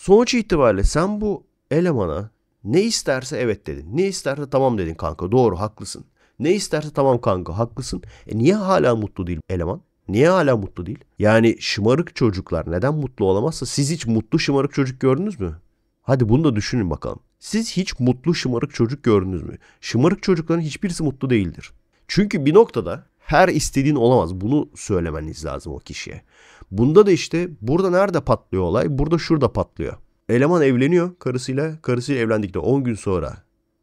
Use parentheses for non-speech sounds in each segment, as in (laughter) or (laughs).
Sonuç itibariyle sen bu elemana ne isterse evet dedin. Ne isterse tamam dedin kanka doğru haklısın. Ne isterse tamam kanka haklısın. E niye hala mutlu değil eleman? Niye hala mutlu değil? Yani şımarık çocuklar neden mutlu olamazsa siz hiç mutlu şımarık çocuk gördünüz mü? Hadi bunu da düşünün bakalım. Siz hiç mutlu şımarık çocuk gördünüz mü? Şımarık çocukların hiçbirisi mutlu değildir. Çünkü bir noktada her istediğin olamaz. Bunu söylemeniz lazım o kişiye. Bunda da işte burada nerede patlıyor olay? Burada şurada patlıyor. Eleman evleniyor karısıyla. Karısıyla evlendikten 10 gün sonra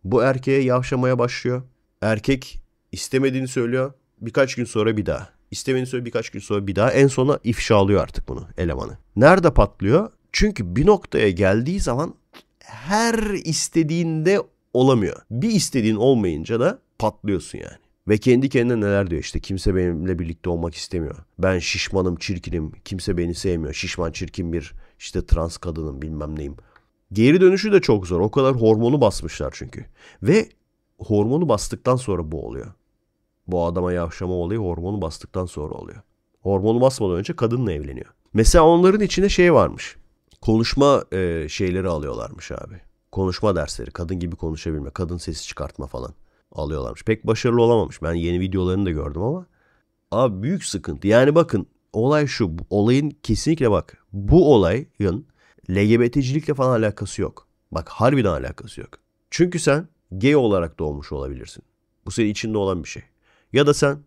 bu erkeğe yavşamaya başlıyor. Erkek istemediğini söylüyor. Birkaç gün sonra bir daha. İstemediğini söylüyor birkaç gün sonra bir daha. En sona ifşalıyor artık bunu elemanı. Nerede patlıyor? Çünkü bir noktaya geldiği zaman her istediğinde olamıyor. Bir istediğin olmayınca da patlıyorsun yani. Ve kendi kendine neler diyor işte kimse benimle birlikte olmak istemiyor. Ben şişmanım çirkinim kimse beni sevmiyor. Şişman çirkin bir işte trans kadının bilmem neyim. Geri dönüşü de çok zor. O kadar hormonu basmışlar çünkü. Ve hormonu bastıktan sonra bu oluyor. Bu adama yavşama olayı hormonu bastıktan sonra oluyor. Hormonu basmadan önce kadınla evleniyor. Mesela onların içine şey varmış. Konuşma e, şeyleri alıyorlarmış abi. Konuşma dersleri. Kadın gibi konuşabilme. Kadın sesi çıkartma falan alıyorlarmış. Pek başarılı olamamış. Ben yeni videolarını da gördüm ama. Abi büyük sıkıntı. Yani bakın olay şu. Olayın kesinlikle bak bu olayın LGBT'cilikle falan alakası yok. Bak harbiden alakası yok. Çünkü sen gay olarak doğmuş olabilirsin. Bu senin içinde olan bir şey. Ya da sen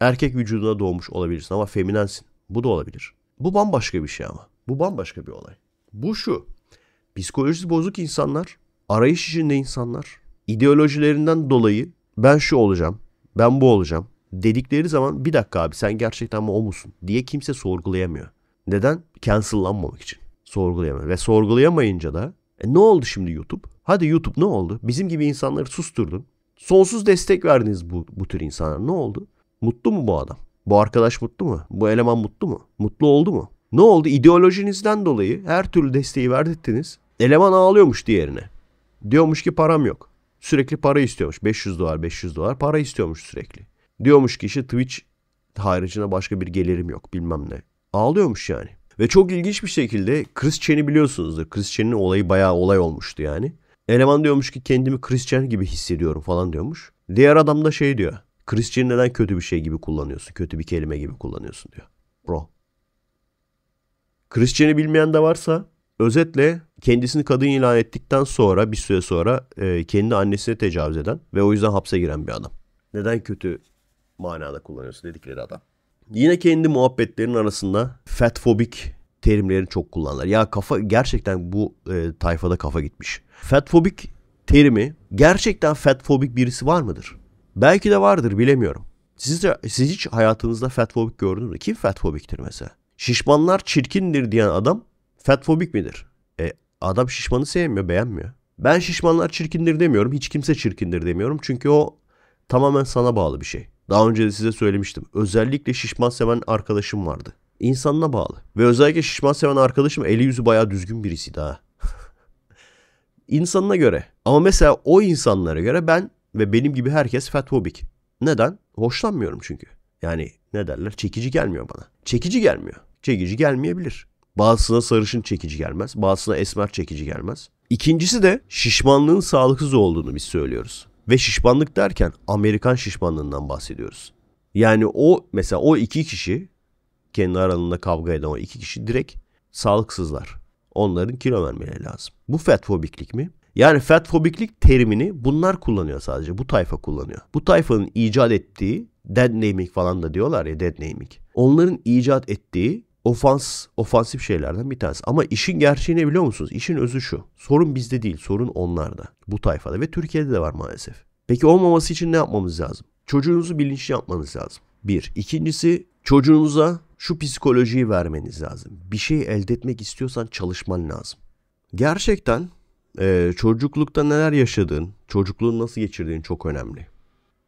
erkek vücuduna doğmuş olabilirsin ama feminensin. Bu da olabilir. Bu bambaşka bir şey ama. Bu bambaşka bir olay. Bu şu. Psikolojisi bozuk insanlar, arayış içinde insanlar ideolojilerinden dolayı ben şu olacağım, ben bu olacağım dedikleri zaman bir dakika abi sen gerçekten mi o musun diye kimse sorgulayamıyor. Neden? Cancel'lanmamak için sorgulayamıyor. Ve sorgulayamayınca da e, ne oldu şimdi YouTube? Hadi YouTube ne oldu? Bizim gibi insanları susturdun. Sonsuz destek verdiniz bu, bu tür insanlara. Ne oldu? Mutlu mu bu adam? Bu arkadaş mutlu mu? Bu eleman mutlu mu? Mutlu oldu mu? Ne oldu? İdeolojinizden dolayı her türlü desteği verdittiniz. Eleman ağlıyormuş diğerine. Diyormuş ki param yok. Sürekli para istiyormuş. 500 dolar 500 dolar para istiyormuş sürekli. Diyormuş ki işte Twitch haricinde başka bir gelirim yok bilmem ne. Ağlıyormuş yani. Ve çok ilginç bir şekilde Chris Chen'i biliyorsunuzdur. Chris Chen'in olayı bayağı olay olmuştu yani. Eleman diyormuş ki kendimi Chris Chen gibi hissediyorum falan diyormuş. Diğer adam da şey diyor. Chris Chen'i neden kötü bir şey gibi kullanıyorsun? Kötü bir kelime gibi kullanıyorsun diyor. Bro. Chris Chen'i bilmeyen de varsa özetle kendisini kadın ilan ettikten sonra bir süre sonra e, kendi annesine tecavüz eden ve o yüzden hapse giren bir adam. Neden kötü manada kullanıyorsun dedikleri adam. Yine kendi muhabbetlerinin arasında fatfobik terimlerini çok kullanırlar. Ya kafa gerçekten bu e, tayfada kafa gitmiş. Fatfobik terimi gerçekten fatfobik birisi var mıdır? Belki de vardır bilemiyorum. Siz, siz hiç hayatınızda fatfobik gördünüz mü? Kim fatfobiktir mesela? Şişmanlar çirkindir diyen adam fatfobik midir? Adam şişmanı sevmiyor, beğenmiyor. Ben şişmanlar çirkindir demiyorum. Hiç kimse çirkindir demiyorum. Çünkü o tamamen sana bağlı bir şey. Daha önce de size söylemiştim. Özellikle şişman seven arkadaşım vardı. İnsanına bağlı. Ve özellikle şişman seven arkadaşım eli yüzü bayağı düzgün birisi daha. (laughs) İnsanına göre. Ama mesela o insanlara göre ben ve benim gibi herkes fatfobik. Neden? Hoşlanmıyorum çünkü. Yani ne derler? Çekici gelmiyor bana. Çekici gelmiyor. Çekici gelmeyebilir. Bazısına sarışın çekici gelmez, bazısına esmer çekici gelmez. İkincisi de şişmanlığın sağlıksız olduğunu biz söylüyoruz. Ve şişmanlık derken Amerikan şişmanlığından bahsediyoruz. Yani o mesela o iki kişi kendi aralarında kavga eden o iki kişi direkt sağlıksızlar. Onların kilo vermeleri lazım. Bu fatfobiklik mi? Yani fatfobiklik terimini bunlar kullanıyor sadece. Bu tayfa kullanıyor. Bu tayfanın icat ettiği dead naming falan da diyorlar ya dead naming. Onların icat ettiği ofans, ofansif şeylerden bir tanesi. Ama işin gerçeği biliyor musunuz? İşin özü şu. Sorun bizde değil, sorun onlarda. Bu tayfada ve Türkiye'de de var maalesef. Peki olmaması için ne yapmamız lazım? Çocuğunuzu bilinçli yapmanız lazım. Bir. İkincisi çocuğunuza şu psikolojiyi vermeniz lazım. Bir şey elde etmek istiyorsan çalışman lazım. Gerçekten e, çocuklukta neler yaşadığın, çocukluğunu nasıl geçirdiğin çok önemli.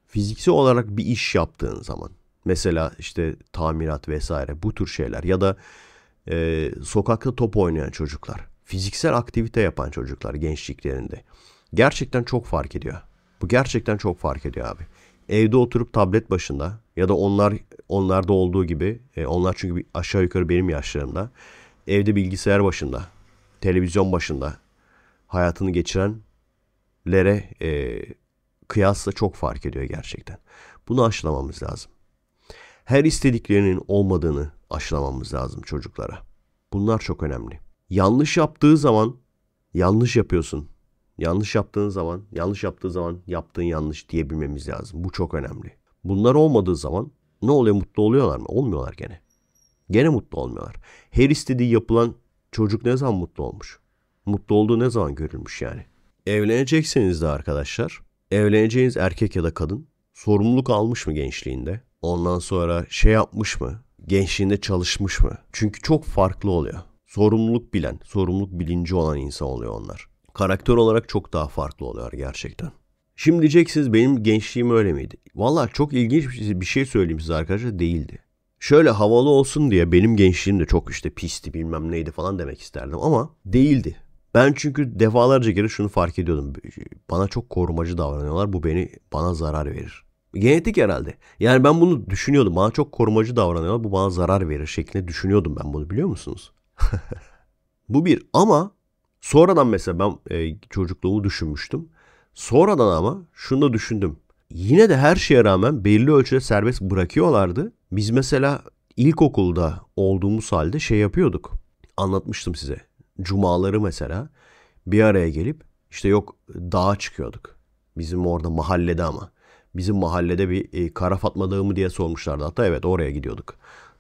Fiziksel olarak bir iş yaptığın zaman Mesela işte tamirat vesaire bu tür şeyler ya da e, sokakta top oynayan çocuklar, fiziksel aktivite yapan çocuklar gençliklerinde gerçekten çok fark ediyor. Bu gerçekten çok fark ediyor abi. Evde oturup tablet başında ya da onlar onlarda olduğu gibi e, onlar çünkü aşağı yukarı benim yaşlarımda evde bilgisayar başında, televizyon başında hayatını geçirenlere e, kıyasla çok fark ediyor gerçekten. Bunu aşılamamız lazım her istediklerinin olmadığını aşılamamız lazım çocuklara. Bunlar çok önemli. Yanlış yaptığı zaman yanlış yapıyorsun. Yanlış yaptığın zaman, yanlış yaptığı zaman yaptığın yanlış diyebilmemiz lazım. Bu çok önemli. Bunlar olmadığı zaman ne oluyor mutlu oluyorlar mı? Olmuyorlar gene. Gene mutlu olmuyorlar. Her istediği yapılan çocuk ne zaman mutlu olmuş? Mutlu olduğu ne zaman görülmüş yani? Evlenecekseniz de arkadaşlar, evleneceğiniz erkek ya da kadın sorumluluk almış mı gençliğinde? Ondan sonra şey yapmış mı? Gençliğinde çalışmış mı? Çünkü çok farklı oluyor. Sorumluluk bilen, sorumluluk bilinci olan insan oluyor onlar. Karakter olarak çok daha farklı oluyor gerçekten. Şimdi diyeceksiniz benim gençliğim öyle miydi? Valla çok ilginç şey, bir şey söyleyeyim size arkadaşlar değildi. Şöyle havalı olsun diye benim gençliğim de çok işte pisti bilmem neydi falan demek isterdim ama değildi. Ben çünkü defalarca kere şunu fark ediyordum. Bana çok korumacı davranıyorlar. Bu beni bana zarar verir. Genetik herhalde. Yani ben bunu düşünüyordum. Bana çok korumacı davranıyorlar. Bu bana zarar verir şeklinde düşünüyordum ben bunu biliyor musunuz? (laughs) bu bir ama sonradan mesela ben e, çocukluğumu düşünmüştüm. Sonradan ama şunu da düşündüm. Yine de her şeye rağmen belli ölçüde serbest bırakıyorlardı. Biz mesela ilkokulda olduğumuz halde şey yapıyorduk. Anlatmıştım size. Cumaları mesela bir araya gelip işte yok dağa çıkıyorduk. Bizim orada mahallede ama. Bizim mahallede bir e, Kara Fatma mı diye sormuşlardı. Hatta evet oraya gidiyorduk.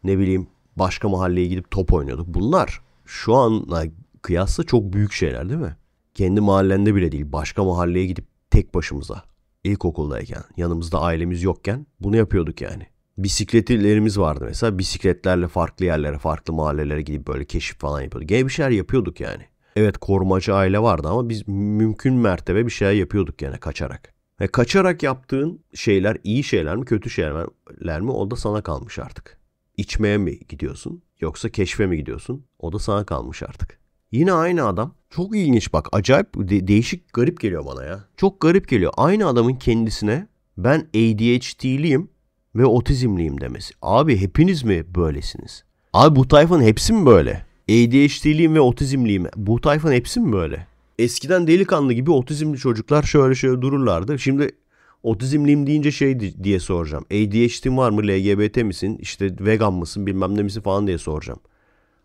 Ne bileyim başka mahalleye gidip top oynuyorduk. Bunlar şu anla kıyasla çok büyük şeyler değil mi? Kendi mahallende bile değil başka mahalleye gidip tek başımıza ilkokuldayken yanımızda ailemiz yokken bunu yapıyorduk yani. Bisikletlerimiz vardı mesela bisikletlerle farklı yerlere farklı mahallelere gidip böyle keşif falan yapıyorduk. Gene bir şeyler yapıyorduk yani. Evet korumacı aile vardı ama biz mümkün mertebe bir şeyler yapıyorduk yani kaçarak. Ve kaçarak yaptığın şeyler iyi şeyler mi kötü şeyler mi o da sana kalmış artık. İçmeye mi gidiyorsun yoksa keşfe mi gidiyorsun o da sana kalmış artık. Yine aynı adam. Çok ilginç bak acayip de- değişik garip geliyor bana ya. Çok garip geliyor. Aynı adamın kendisine ben ADHD'liyim ve otizmliyim demesi. Abi hepiniz mi böylesiniz? Abi bu tayfanın hepsi mi böyle? ADHD'liyim ve otizmliyim. Bu tayfanın hepsi mi böyle? eskiden delikanlı gibi otizmli çocuklar şöyle şöyle dururlardı. Şimdi otizmliyim deyince şey diye soracağım. ADHD'in var mı? LGBT misin? İşte vegan mısın? Bilmem ne misin falan diye soracağım.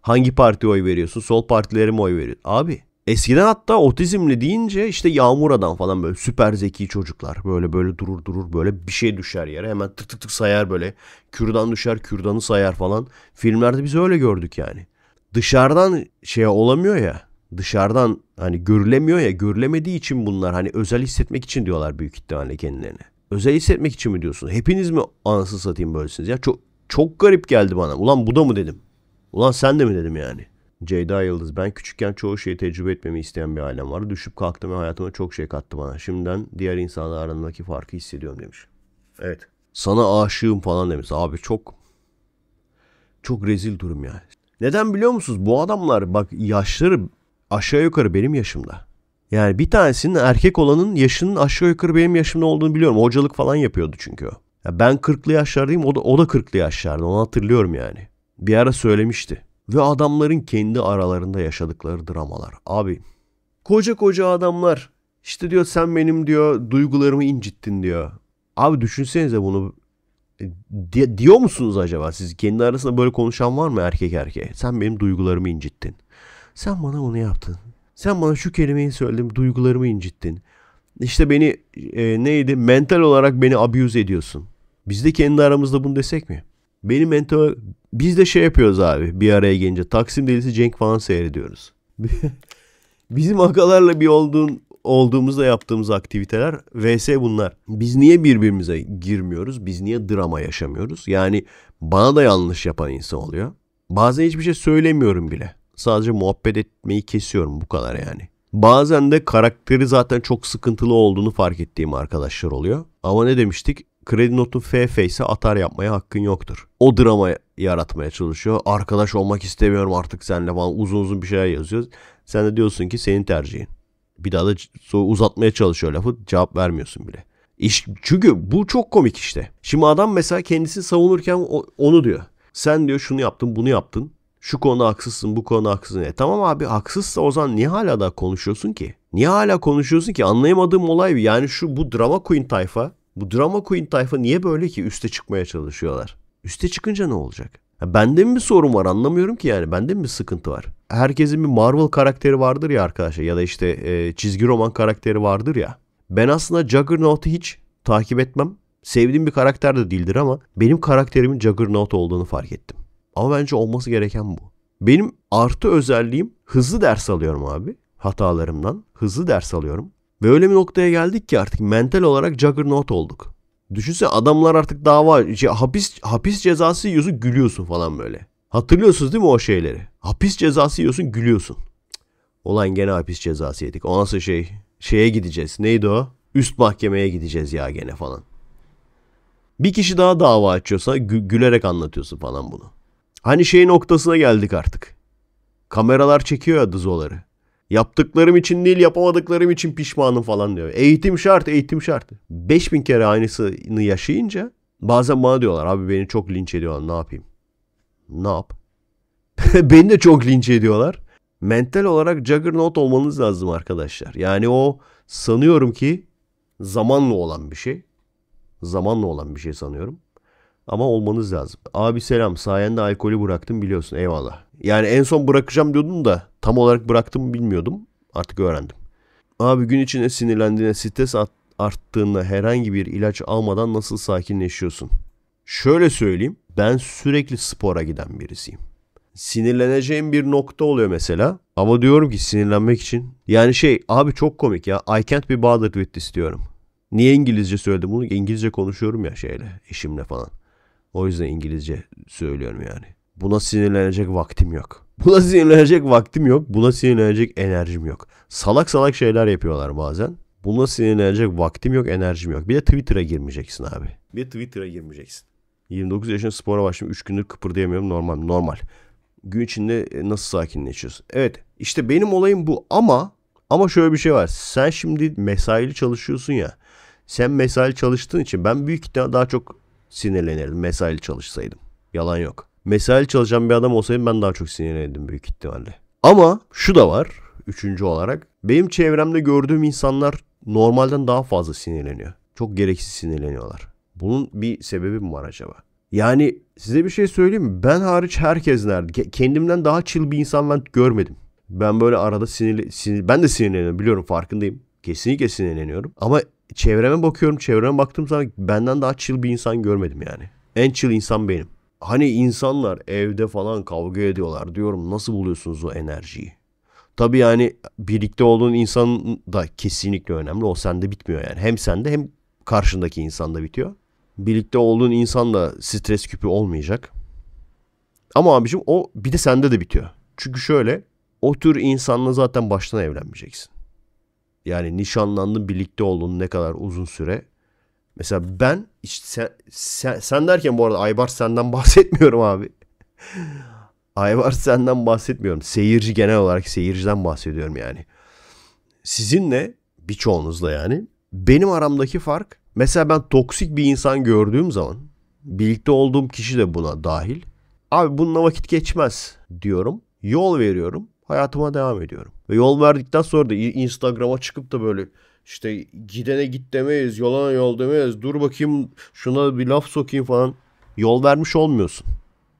Hangi parti oy veriyorsun? Sol partilere mi oy veriyorsun? Abi eskiden hatta otizmli deyince işte Yağmur Adam falan böyle süper zeki çocuklar. Böyle böyle durur durur böyle bir şey düşer yere hemen tık tık tık sayar böyle. Kürdan düşer kürdanı sayar falan. Filmlerde biz öyle gördük yani. Dışarıdan şey olamıyor ya dışarıdan hani görülemiyor ya görülemediği için bunlar hani özel hissetmek için diyorlar büyük ihtimalle kendilerine. Özel hissetmek için mi diyorsun? Hepiniz mi anasını satayım böylesiniz ya? Çok çok garip geldi bana. Ulan bu da mı dedim. Ulan sen de mi dedim yani. Ceyda Yıldız. Ben küçükken çoğu şeyi tecrübe etmemi isteyen bir ailem vardı. Düşüp kalktım ve hayatıma çok şey kattı bana. Şimdiden diğer insanlar arasındaki farkı hissediyorum demiş. Evet. Sana aşığım falan demiş. Abi çok çok rezil durum ya. Neden biliyor musunuz? Bu adamlar bak yaşları aşağı yukarı benim yaşımda. Yani bir tanesinin erkek olanın yaşının aşağı yukarı benim yaşımda olduğunu biliyorum. Hocalık falan yapıyordu çünkü o. Ya ben 40'lı yaşlardayım o da, o da 40'lı yaşlarda onu hatırlıyorum yani. Bir ara söylemişti. Ve adamların kendi aralarında yaşadıkları dramalar. Abi koca koca adamlar işte diyor sen benim diyor duygularımı incittin diyor. Abi düşünsenize bunu e, diyor musunuz acaba siz kendi arasında böyle konuşan var mı erkek erkeğe? Sen benim duygularımı incittin. Sen bana bunu yaptın. Sen bana şu kelimeyi söyledin, duygularımı incittin. İşte beni e, neydi? Mental olarak beni abuse ediyorsun. Biz de kendi aramızda bunu desek mi? Benim mental biz de şey yapıyoruz abi bir araya gelince Taksim Delisi Cenk falan seyrediyoruz. (laughs) Bizim akalarla bir olduğun olduğumuzda yaptığımız aktiviteler vs bunlar. Biz niye birbirimize girmiyoruz? Biz niye drama yaşamıyoruz? Yani bana da yanlış yapan insan oluyor. Bazen hiçbir şey söylemiyorum bile. Sadece muhabbet etmeyi kesiyorum bu kadar yani. Bazen de karakteri zaten çok sıkıntılı olduğunu fark ettiğim arkadaşlar oluyor. Ama ne demiştik? Kredi notun FF ise atar yapmaya hakkın yoktur. O drama yaratmaya çalışıyor. Arkadaş olmak istemiyorum artık seninle falan uzun uzun bir şeyler yazıyoruz. Sen de diyorsun ki senin tercihin. Bir daha da uzatmaya çalışıyor lafı cevap vermiyorsun bile. İş, çünkü bu çok komik işte. Şimdi adam mesela kendisini savunurken onu diyor. Sen diyor şunu yaptın bunu yaptın. Şu konu haksızsın, bu konu haksızsın. E tamam abi haksızsa o zaman niye hala da konuşuyorsun ki? Niye hala konuşuyorsun ki? Anlayamadığım olay yani şu bu drama queen tayfa. Bu drama queen tayfa niye böyle ki üste çıkmaya çalışıyorlar? Üste çıkınca ne olacak? Ya bende mi bir sorun var anlamıyorum ki yani. Bende mi bir sıkıntı var? Herkesin bir Marvel karakteri vardır ya arkadaşlar. Ya da işte e, çizgi roman karakteri vardır ya. Ben aslında Juggernaut'u hiç takip etmem. Sevdiğim bir karakter de değildir ama benim karakterimin Juggernaut olduğunu fark ettim. Ama bence olması gereken bu. Benim artı özelliğim hızlı ders alıyorum abi. Hatalarımdan hızlı ders alıyorum. Ve öyle bir noktaya geldik ki artık mental olarak juggernaut olduk. Düşünsene adamlar artık dava şey, hapis hapis cezası yiyorsun gülüyorsun falan böyle. Hatırlıyorsunuz değil mi o şeyleri? Hapis cezası yiyorsun gülüyorsun. Olan gene hapis cezası yedik. O nasıl şey? Şeye gideceğiz. Neydi o? Üst mahkemeye gideceğiz ya gene falan. Bir kişi daha dava açıyorsa gü- gülerek anlatıyorsun falan bunu. Hani şey noktasına geldik artık. Kameralar çekiyor ya dızoları. Yaptıklarım için değil yapamadıklarım için pişmanım falan diyor. Eğitim şart eğitim şart. 5000 kere aynısını yaşayınca bazen bana diyorlar abi beni çok linç ediyorlar ne yapayım. Ne yap? (laughs) beni de çok linç ediyorlar. Mental olarak juggernaut olmanız lazım arkadaşlar. Yani o sanıyorum ki zamanla olan bir şey. Zamanla olan bir şey sanıyorum. Ama olmanız lazım. Abi selam sayende alkolü bıraktım biliyorsun eyvallah. Yani en son bırakacağım diyordum da tam olarak bıraktım bilmiyordum. Artık öğrendim. Abi gün içinde sinirlendiğine stres arttığında herhangi bir ilaç almadan nasıl sakinleşiyorsun? Şöyle söyleyeyim ben sürekli spora giden birisiyim. Sinirleneceğim bir nokta oluyor mesela. Ama diyorum ki sinirlenmek için. Yani şey abi çok komik ya. I can't be bothered with this diyorum. Niye İngilizce söyledim bunu? İngilizce konuşuyorum ya şeyle eşimle falan. O yüzden İngilizce söylüyorum yani. Buna sinirlenecek vaktim yok. (laughs) Buna sinirlenecek vaktim yok. Buna sinirlenecek enerjim yok. Salak salak şeyler yapıyorlar bazen. Buna sinirlenecek vaktim yok, enerjim yok. Bir de Twitter'a girmeyeceksin abi. Bir de Twitter'a girmeyeceksin. 29 yaşında spora başladım. 3 gündür kıpırdayamıyorum. Normal normal. Gün içinde e, nasıl sakinleşiyorsun? Evet işte benim olayım bu ama ama şöyle bir şey var. Sen şimdi mesaili çalışıyorsun ya. Sen mesaili çalıştığın için ben büyük ihtimal daha çok sinirlenirdim mesail çalışsaydım. Yalan yok. Mesail çalışan bir adam olsaydım ben daha çok sinirlenirdim büyük ihtimalle. Ama şu da var üçüncü olarak. Benim çevremde gördüğüm insanlar normalden daha fazla sinirleniyor. Çok gereksiz sinirleniyorlar. Bunun bir sebebi mi var acaba? Yani size bir şey söyleyeyim mi? Ben hariç herkes nerede? Kendimden daha çıl bir insan ben görmedim. Ben böyle arada sinirli, sinir, ben de sinirleniyorum biliyorum farkındayım. Kesinlikle sinirleniyorum. Ama çevreme bakıyorum. Çevreme baktığım zaman benden daha chill bir insan görmedim yani. En chill insan benim. Hani insanlar evde falan kavga ediyorlar diyorum. Nasıl buluyorsunuz o enerjiyi? Tabii yani birlikte olduğun insan da kesinlikle önemli. O sende bitmiyor yani. Hem sende hem karşındaki insanda bitiyor. Birlikte olduğun insan da stres küpü olmayacak. Ama abicim o bir de sende de bitiyor. Çünkü şöyle o tür insanla zaten baştan evlenmeyeceksin. Yani nişanlandın birlikte oldun ne kadar uzun süre. Mesela ben işte sen, sen, sen derken bu arada Aybar senden (laughs) bahsetmiyorum abi. Ayvar senden bahsetmiyorum. Seyirci genel olarak seyirciden bahsediyorum yani. Sizinle birçoğunuzla yani benim aramdaki fark mesela ben toksik bir insan gördüğüm zaman birlikte olduğum kişi de buna dahil. Abi bununla vakit geçmez diyorum. Yol veriyorum. Hayatıma devam ediyorum. Ve yol verdikten sonra da Instagram'a çıkıp da böyle işte gidene git demeyiz, yolana yol demeyiz, dur bakayım şuna bir laf sokayım falan. Yol vermiş olmuyorsun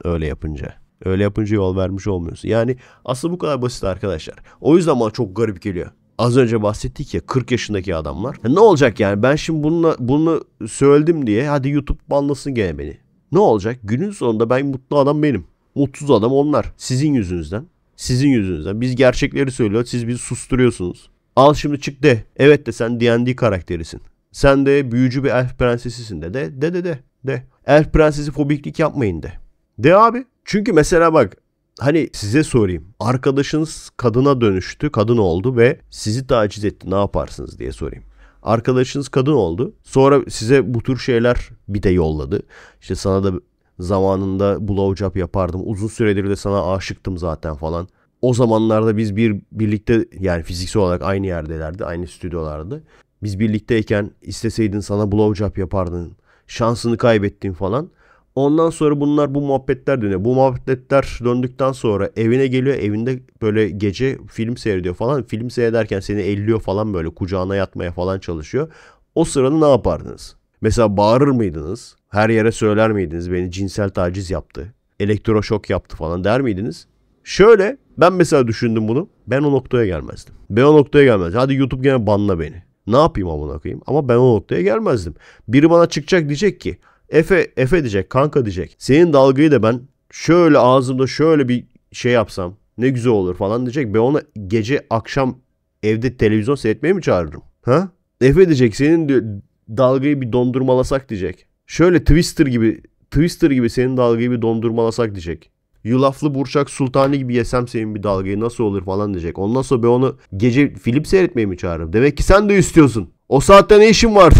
öyle yapınca. Öyle yapınca yol vermiş olmuyorsun. Yani aslında bu kadar basit arkadaşlar. O yüzden bana çok garip geliyor. Az önce bahsettik ya 40 yaşındaki adamlar. Ne olacak yani ben şimdi bununla, bunu söyledim diye hadi YouTube banlasın gene beni. Ne olacak? Günün sonunda ben mutlu adam benim. Mutsuz adam onlar. Sizin yüzünüzden. Sizin yüzünüzden. Biz gerçekleri söylüyoruz. Siz bizi susturuyorsunuz. Al şimdi çık de. Evet de sen D&D karakterisin. Sen de büyücü bir elf prensesisin de. De de de de. de. Elf prensesi fobiklik yapmayın de. De abi. Çünkü mesela bak hani size sorayım. Arkadaşınız kadına dönüştü, kadın oldu ve sizi taciz etti. Ne yaparsınız diye sorayım. Arkadaşınız kadın oldu. Sonra size bu tür şeyler bir de yolladı. İşte sana da Zamanında blowjob yapardım. Uzun süredir de sana aşıktım zaten falan. O zamanlarda biz bir birlikte yani fiziksel olarak aynı yerdelerdi, aynı stüdyolardı. Biz birlikteyken isteseydin sana blowjob yapardın. Şansını kaybettin falan. Ondan sonra bunlar bu muhabbetler dönüyor. Bu muhabbetler döndükten sonra evine geliyor. Evinde böyle gece film seyrediyor falan. Film seyrederken seni elliyor falan böyle kucağına yatmaya falan çalışıyor. O sırada ne yapardınız? Mesela bağırır mıydınız? Her yere söyler miydiniz beni cinsel taciz yaptı, elektroşok yaptı falan der miydiniz? Şöyle ben mesela düşündüm bunu. Ben o noktaya gelmezdim. Ben o noktaya gelmezdim. Hadi YouTube gene banla beni. Ne yapayım amına koyayım? Ama ben o noktaya gelmezdim. Biri bana çıkacak diyecek ki Efe, Efe diyecek, kanka diyecek. Senin dalgayı da ben şöyle ağzımda şöyle bir şey yapsam ne güzel olur falan diyecek. Ben ona gece akşam evde televizyon seyretmeye mi çağırırım? Ha? Efe diyecek senin dalgayı bir dondurmalasak diyecek. Şöyle Twister gibi Twister gibi senin dalgayı bir dondurmalasak diyecek. Yulaflı Burçak sultanı gibi yesem senin bir dalgayı nasıl olur falan diyecek. Ondan sonra ben onu gece film seyretmeye mi çağırırım? Demek ki sen de istiyorsun. O saatte ne işin vardı?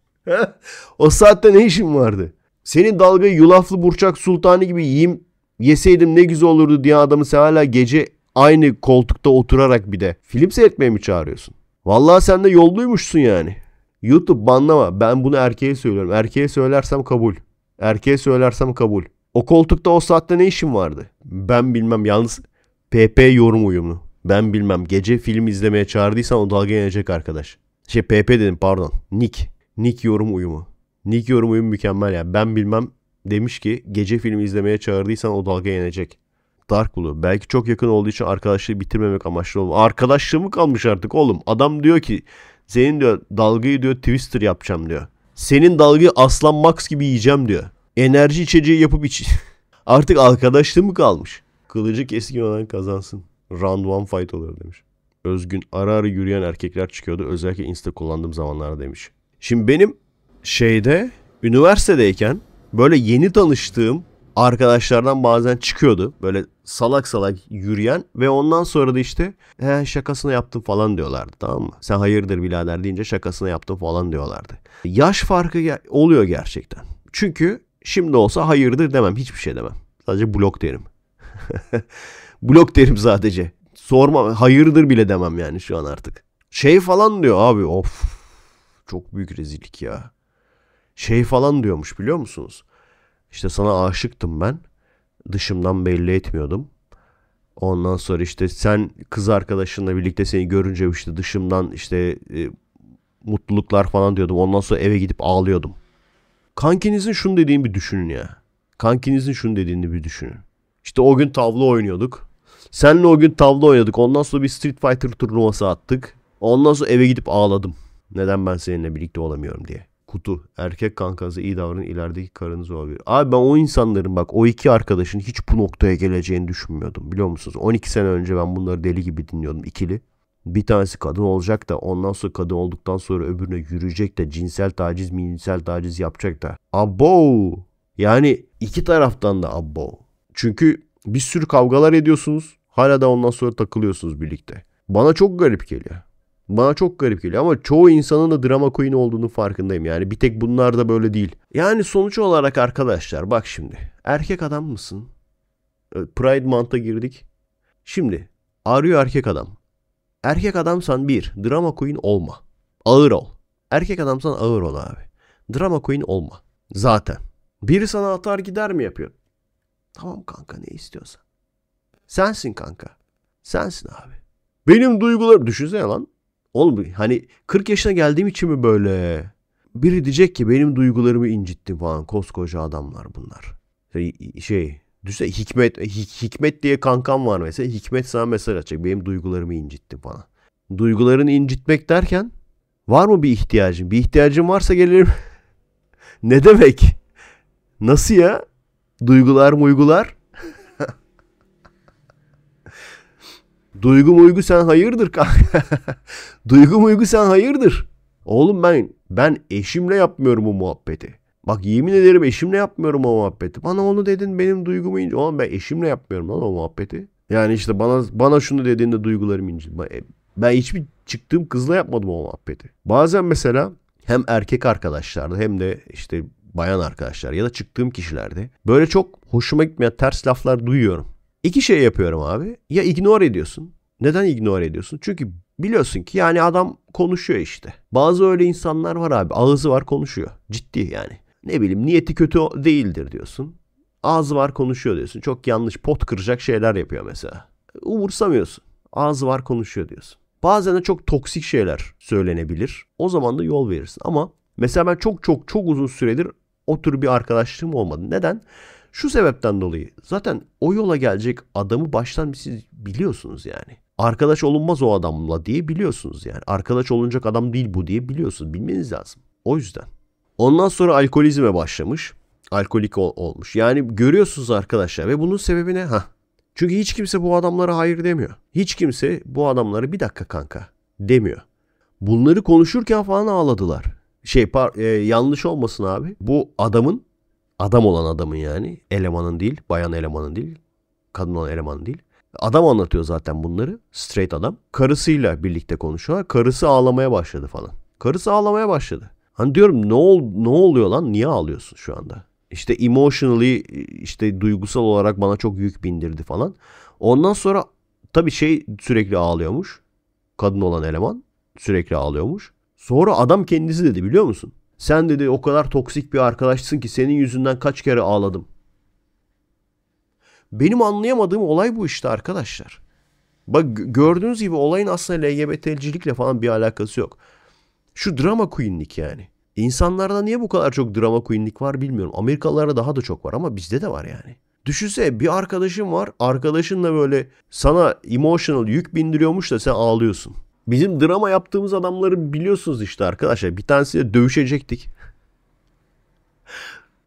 (laughs) o saatte ne işin vardı? Senin dalgayı Yulaflı Burçak sultanı gibi yiyeyim yeseydim ne güzel olurdu diye adamı sen hala gece aynı koltukta oturarak bir de film seyretmeye mi çağırıyorsun? Vallahi sen de yolluymuşsun yani. YouTube banlama. Ben bunu erkeğe söylüyorum. Erkeğe söylersem kabul. Erkeğe söylersem kabul. O koltukta o saatte ne işim vardı? Ben bilmem. Yalnız PP yorum uyumlu. Ben bilmem. Gece film izlemeye çağırdıysan o dalga yenecek arkadaş. Şey PP dedim pardon. Nick. Nick yorum uyumu. Nick yorum uyumu mükemmel ya. Yani. Ben bilmem demiş ki gece film izlemeye çağırdıysan o dalga yenecek. Dark Blue. Belki çok yakın olduğu için arkadaşlığı bitirmemek amaçlı oldu. Arkadaşlığı mı kalmış artık oğlum? Adam diyor ki senin diyor dalgayı diyor twister yapacağım diyor. Senin dalgayı aslan max gibi yiyeceğim diyor. Enerji içeceği yapıp iç. (laughs) Artık arkadaşlığı mı kalmış? Kılıcı keskin olan kazansın. Round one fight olur demiş. Özgün ara ara yürüyen erkekler çıkıyordu. Özellikle insta kullandığım zamanlarda demiş. Şimdi benim şeyde üniversitedeyken böyle yeni tanıştığım arkadaşlardan bazen çıkıyordu. Böyle salak salak yürüyen ve ondan sonra da işte he şakasını yaptım falan diyorlardı tamam mı? Sen hayırdır birader deyince şakasını yaptım falan diyorlardı. Yaş farkı ge- oluyor gerçekten. Çünkü şimdi olsa hayırdır demem hiçbir şey demem. Sadece blok derim. (laughs) blok derim sadece. Sorma hayırdır bile demem yani şu an artık. Şey falan diyor abi of çok büyük rezillik ya. Şey falan diyormuş biliyor musunuz? İşte sana aşıktım ben. Dışımdan belli etmiyordum. Ondan sonra işte sen kız arkadaşınla birlikte seni görünce işte dışımdan işte e, mutluluklar falan diyordum. Ondan sonra eve gidip ağlıyordum. Kankinizin şunu dediğini bir düşünün ya. Kankinizin şunu dediğini bir düşünün. İşte o gün tavla oynuyorduk. Senle o gün tavla oynadık. Ondan sonra bir Street Fighter turnuvası attık. Ondan sonra eve gidip ağladım. Neden ben seninle birlikte olamıyorum diye kutu. Erkek kankanıza iyi davranın ilerideki karınız olabilir. Abi ben o insanların bak o iki arkadaşın hiç bu noktaya geleceğini düşünmüyordum biliyor musunuz? 12 sene önce ben bunları deli gibi dinliyordum ikili. Bir tanesi kadın olacak da ondan sonra kadın olduktan sonra öbürüne yürüyecek de cinsel taciz minsel taciz yapacak da. Abo! Yani iki taraftan da abo. Çünkü bir sürü kavgalar ediyorsunuz. Hala da ondan sonra takılıyorsunuz birlikte. Bana çok garip geliyor. Bana çok garip geliyor ama çoğu insanın da drama queen olduğunu farkındayım. Yani bir tek bunlar da böyle değil. Yani sonuç olarak arkadaşlar bak şimdi. Erkek adam mısın? Pride Month'a girdik. Şimdi arıyor erkek adam. Erkek adamsan bir drama queen olma. Ağır ol. Erkek adamsan ağır ol abi. Drama queen olma. Zaten. Biri sana atar gider mi yapıyor? Tamam kanka ne istiyorsan. Sensin kanka. Sensin abi. Benim duygularım düşünsene lan. Oğlum hani 40 yaşına geldiğim için mi böyle? Biri diyecek ki benim duygularımı incitti falan. Koskoca adamlar bunlar. Şey, şey düşse Hikmet Hikmet diye kankam var mesela. Hikmet sana mesaj açacak. Benim duygularımı incitti falan. Duygularını incitmek derken var mı bir ihtiyacın? Bir ihtiyacın varsa gelirim. (laughs) ne demek? Nasıl ya? Duygular muygular? Duygu muygu sen hayırdır kanka. (laughs) Duygu muygu sen hayırdır. Oğlum ben ben eşimle yapmıyorum bu muhabbeti. Bak yemin ederim eşimle yapmıyorum o muhabbeti. Bana onu dedin benim duygumu ince. Oğlum ben eşimle yapmıyorum lan o muhabbeti. Yani işte bana bana şunu dediğinde duygularım ince. Ben e, hiçbir çıktığım kızla yapmadım o muhabbeti. Bazen mesela hem erkek arkadaşlarda hem de işte bayan arkadaşlar ya da çıktığım kişilerde böyle çok hoşuma gitmeyen ters laflar duyuyorum. İki şey yapıyorum abi. Ya ignore ediyorsun. Neden ignore ediyorsun? Çünkü biliyorsun ki yani adam konuşuyor işte. Bazı öyle insanlar var abi. Ağzı var konuşuyor. Ciddi yani. Ne bileyim niyeti kötü değildir diyorsun. Ağzı var konuşuyor diyorsun. Çok yanlış pot kıracak şeyler yapıyor mesela. Umursamıyorsun. Ağzı var konuşuyor diyorsun. Bazen de çok toksik şeyler söylenebilir. O zaman da yol verirsin. Ama mesela ben çok çok çok uzun süredir o tür bir arkadaşlığım olmadı. Neden? Şu sebepten dolayı zaten o yola gelecek adamı baştan siz biliyorsunuz yani. Arkadaş olunmaz o adamla diye biliyorsunuz yani. Arkadaş olunacak adam değil bu diye biliyorsunuz. Bilmeniz lazım. O yüzden. Ondan sonra alkolizme başlamış. Alkolik ol- olmuş. Yani görüyorsunuz arkadaşlar ve bunun sebebi ne? Hah. Çünkü hiç kimse bu adamlara hayır demiyor. Hiç kimse bu adamlara bir dakika kanka demiyor. Bunları konuşurken falan ağladılar. Şey par- e, yanlış olmasın abi. Bu adamın Adam olan adamın yani. Elemanın değil. Bayan elemanın değil. Kadın olan elemanın değil. Adam anlatıyor zaten bunları. Straight adam. Karısıyla birlikte konuşuyorlar. Karısı ağlamaya başladı falan. Karısı ağlamaya başladı. Hani diyorum ne ol ne oluyor lan? Niye ağlıyorsun şu anda? İşte emotionally işte duygusal olarak bana çok yük bindirdi falan. Ondan sonra tabii şey sürekli ağlıyormuş. Kadın olan eleman sürekli ağlıyormuş. Sonra adam kendisi dedi biliyor musun? Sen dedi o kadar toksik bir arkadaşsın ki senin yüzünden kaç kere ağladım. Benim anlayamadığım olay bu işte arkadaşlar. Bak gördüğünüz gibi olayın aslında LGBT'cilikle falan bir alakası yok. Şu drama queenlik yani. İnsanlarda niye bu kadar çok drama queenlik var bilmiyorum. Amerikalılarda daha da çok var ama bizde de var yani. Düşünse bir arkadaşın var. Arkadaşınla böyle sana emotional yük bindiriyormuş da sen ağlıyorsun. Bizim drama yaptığımız adamları biliyorsunuz işte arkadaşlar. Bir tanesiyle dövüşecektik.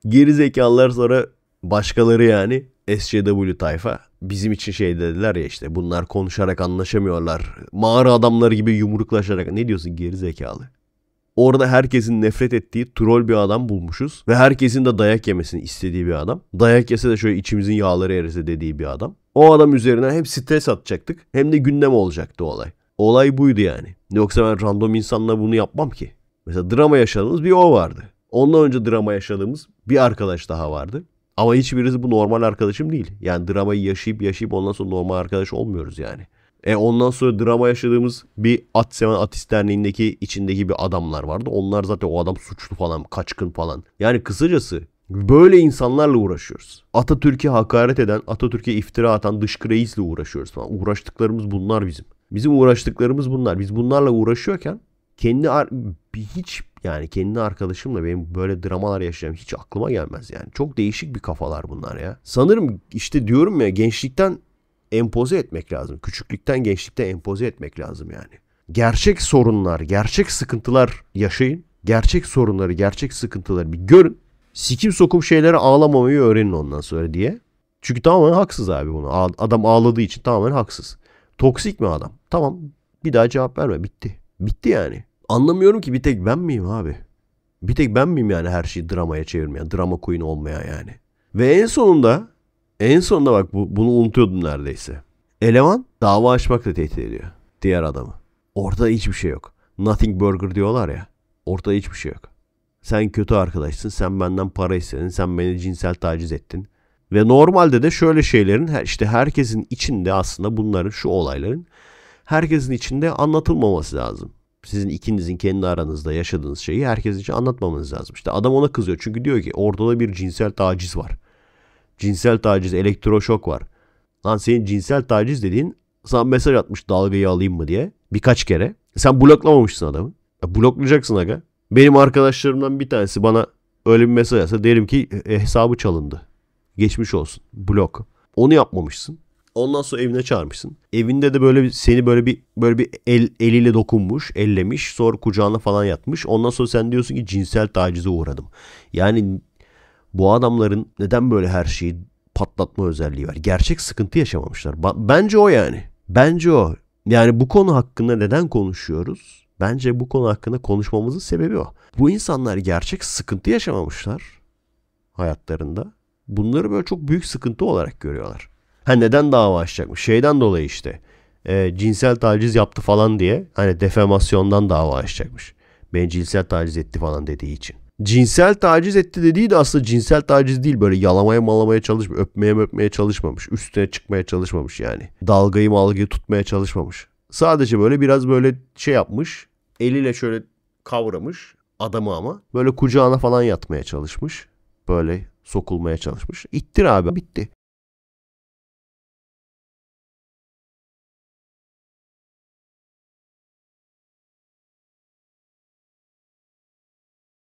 Geri zekalılar sonra başkaları yani SCW tayfa bizim için şey dediler ya işte bunlar konuşarak anlaşamıyorlar. Mağara adamları gibi yumruklaşarak ne diyorsun geri zekalı? Orada herkesin nefret ettiği troll bir adam bulmuşuz ve herkesin de dayak yemesini istediği bir adam. Dayak yese de şöyle içimizin yağları erirse dediği bir adam. O adam üzerine hem stres atacaktık hem de gündem olacaktı olay. Olay buydu yani. Yoksa ben random insanla bunu yapmam ki. Mesela drama yaşadığımız bir o vardı. Ondan önce drama yaşadığımız bir arkadaş daha vardı. Ama hiçbirisi bu normal arkadaşım değil. Yani dramayı yaşayıp yaşayıp ondan sonra normal arkadaş olmuyoruz yani. E ondan sonra drama yaşadığımız bir at seven atist derneğindeki içindeki bir adamlar vardı. Onlar zaten o adam suçlu falan, kaçkın falan. Yani kısacası böyle insanlarla uğraşıyoruz. Atatürk'e hakaret eden, Atatürk'e iftira atan dışkı reisle uğraşıyoruz falan. Uğraştıklarımız bunlar bizim. Bizim uğraştıklarımız bunlar. Biz bunlarla uğraşıyorken kendi hiç yani kendi arkadaşımla benim böyle dramalar yaşayacağım hiç aklıma gelmez yani. Çok değişik bir kafalar bunlar ya. Sanırım işte diyorum ya gençlikten empoze etmek lazım. Küçüklükten gençlikte empoze etmek lazım yani. Gerçek sorunlar, gerçek sıkıntılar yaşayın. Gerçek sorunları, gerçek sıkıntıları bir görün. Sikim sokup şeylere ağlamamayı öğrenin ondan sonra diye. Çünkü tamamen haksız abi bunu. Adam ağladığı için tamamen haksız. Toksik mi adam? Tamam. Bir daha cevap verme. Bitti. Bitti yani. Anlamıyorum ki bir tek ben miyim abi? Bir tek ben miyim yani her şeyi dramaya çevirmeyen, drama queen olmaya yani. Ve en sonunda, en sonunda bak bu, bunu unutuyordum neredeyse. Eleman dava açmakla tehdit ediyor diğer adamı. Ortada hiçbir şey yok. Nothing burger diyorlar ya. Ortada hiçbir şey yok. Sen kötü arkadaşsın, sen benden para istedin, sen beni cinsel taciz ettin. Ve normalde de şöyle şeylerin işte herkesin içinde aslında bunların şu olayların herkesin içinde anlatılmaması lazım. Sizin ikinizin kendi aranızda yaşadığınız şeyi herkes için anlatmamanız lazım. İşte adam ona kızıyor çünkü diyor ki ortada bir cinsel taciz var. Cinsel taciz, elektroşok var. Lan senin cinsel taciz dediğin sana mesaj atmış dalgayı alayım mı diye birkaç kere. Sen bloklamamışsın adamı. Ya bloklayacaksın aga. Benim arkadaşlarımdan bir tanesi bana öyle bir mesaj atsa derim ki hesabı çalındı. Geçmiş olsun. Blok. Onu yapmamışsın. Ondan sonra evine çağırmışsın. Evinde de böyle bir, seni böyle bir böyle bir el, eliyle dokunmuş, ellemiş, sonra kucağına falan yatmış. Ondan sonra sen diyorsun ki cinsel tacize uğradım. Yani bu adamların neden böyle her şeyi patlatma özelliği var? Gerçek sıkıntı yaşamamışlar. Bence o yani. Bence o. Yani bu konu hakkında neden konuşuyoruz? Bence bu konu hakkında konuşmamızın sebebi o. Bu insanlar gerçek sıkıntı yaşamamışlar hayatlarında bunları böyle çok büyük sıkıntı olarak görüyorlar. Ha neden dava açacakmış? Şeyden dolayı işte e, cinsel taciz yaptı falan diye hani defamasyondan dava açacakmış. Beni cinsel taciz etti falan dediği için. Cinsel taciz etti dediği de aslında cinsel taciz değil böyle yalamaya malamaya çalışmış, öpmeye öpmeye çalışmamış, üstüne çıkmaya çalışmamış yani. Dalgayı malgayı tutmaya çalışmamış. Sadece böyle biraz böyle şey yapmış, eliyle şöyle kavramış adamı ama böyle kucağına falan yatmaya çalışmış. Böyle sokulmaya çalışmış. İttir abi bitti.